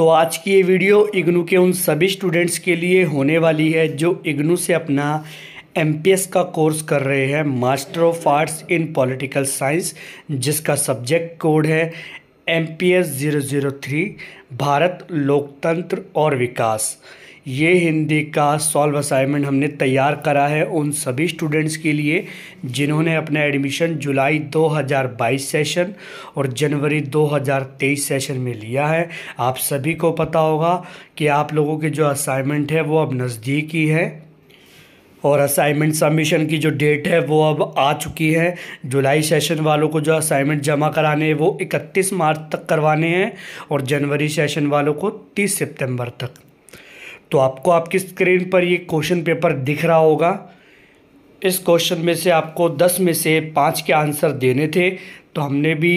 तो आज की ये वीडियो इग्नू के उन सभी स्टूडेंट्स के लिए होने वाली है जो इग्नू से अपना एम का कोर्स कर रहे हैं master of arts in political science जिसका सब्जेक्ट कोड है M P S zero zero three Bharat लोकतंत्र और विकास ये हिंदी का सॉल्व असाइनमेंट हमने तैयार करा है उन सभी स्टूडेंट्स के लिए जिन्होंने अपना एडमिशन जुलाई 2022 सेशन और जनवरी 2023 सेशन में लिया है आप सभी को पता होगा कि आप लोगों के जो असाइनमेंट है वो अब नज़दीक ही है और असाइनमेंट सबमिशन की जो डेट है वो अब आ चुकी है जुलाई सेशन वालों को जो असाइनमेंट जमा कराने हैं वो 31 मार्च तक करवाने हैं और जनवरी सेशन वालों को 30 सितंबर तक तो आपको आपकी स्क्रीन पर ये क्वेश्चन पेपर दिख रहा होगा इस क्वेश्चन में से आपको दस में से पाँच के आंसर देने थे तो हमने भी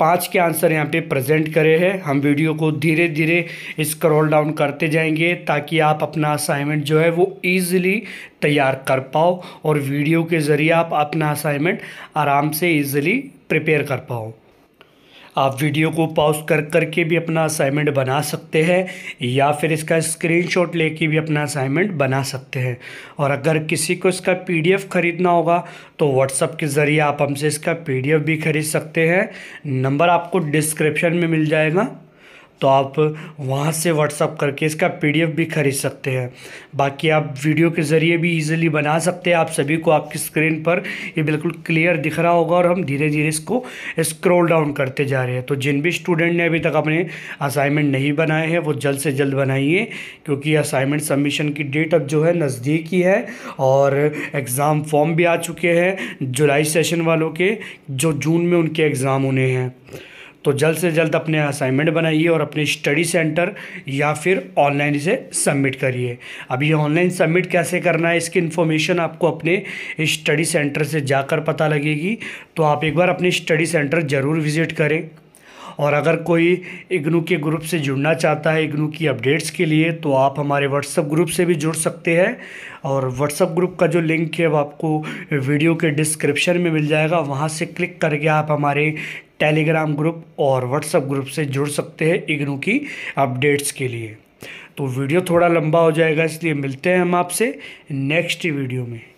पाँच के आंसर यहाँ पे प्रेजेंट करे हैं हम वीडियो को धीरे धीरे स्क्रॉल डाउन करते जाएंगे ताकि आप अपना असाइनमेंट जो है वो ईज़िली तैयार कर पाओ और वीडियो के ज़रिए आप अपना असाइनमेंट आराम से इजीली प्रिपेयर कर पाओ आप वीडियो को पॉज कर करके भी अपना असाइनमेंट बना सकते हैं या फिर इसका स्क्रीनशॉट लेके भी अपना असाइनमेंट बना सकते हैं और अगर किसी को इसका पीडीएफ ख़रीदना होगा तो व्हाट्सअप के ज़रिए आप हमसे इसका पीडीएफ भी ख़रीद सकते हैं नंबर आपको डिस्क्रिप्शन में मिल जाएगा तो आप वहाँ से व्हाट्सअप करके इसका पीडीएफ भी खरीद सकते हैं बाकी आप वीडियो के ज़रिए भी इजीली बना सकते हैं आप सभी को आपकी स्क्रीन पर ये बिल्कुल क्लियर दिख रहा होगा और हम धीरे धीरे इसको स्क्रॉल डाउन करते जा रहे हैं तो जिन भी स्टूडेंट ने अभी तक अपने असाइनमेंट नहीं बनाए हैं वो जल्द से जल्द बनाइए क्योंकि असाइनमेंट सबमिशन की डेट अब जो है नज़दीक ही है और एग्ज़ाम फॉर्म भी आ चुके हैं जुलाई सेशन वालों के जो जून में उनके एग्ज़ाम होने हैं तो जल्द से जल्द अपने असाइनमेंट बनाइए और अपने स्टडी सेंटर या फिर ऑनलाइन इसे सबमिट करिए अब ये ऑनलाइन सबमिट कैसे करना है इसकी इन्फॉर्मेशन आपको अपने स्टडी सेंटर से जाकर पता लगेगी तो आप एक बार अपने स्टडी सेंटर ज़रूर विज़िट करें और अगर कोई इग्नू के ग्रुप से जुड़ना चाहता है इग्नू की अपडेट्स के लिए तो आप हमारे व्हाट्सअप ग्रुप से भी जुड़ सकते हैं और व्हाट्सअप ग्रुप का जो लिंक है वो आपको वीडियो के डिस्क्रिप्शन में मिल जाएगा वहाँ से क्लिक करके आप हमारे टेलीग्राम ग्रुप और व्हाट्सएप ग्रुप से जुड़ सकते हैं इग्नू की अपडेट्स के लिए तो वीडियो थोड़ा लंबा हो जाएगा इसलिए मिलते हैं हम आपसे नेक्स्ट वीडियो में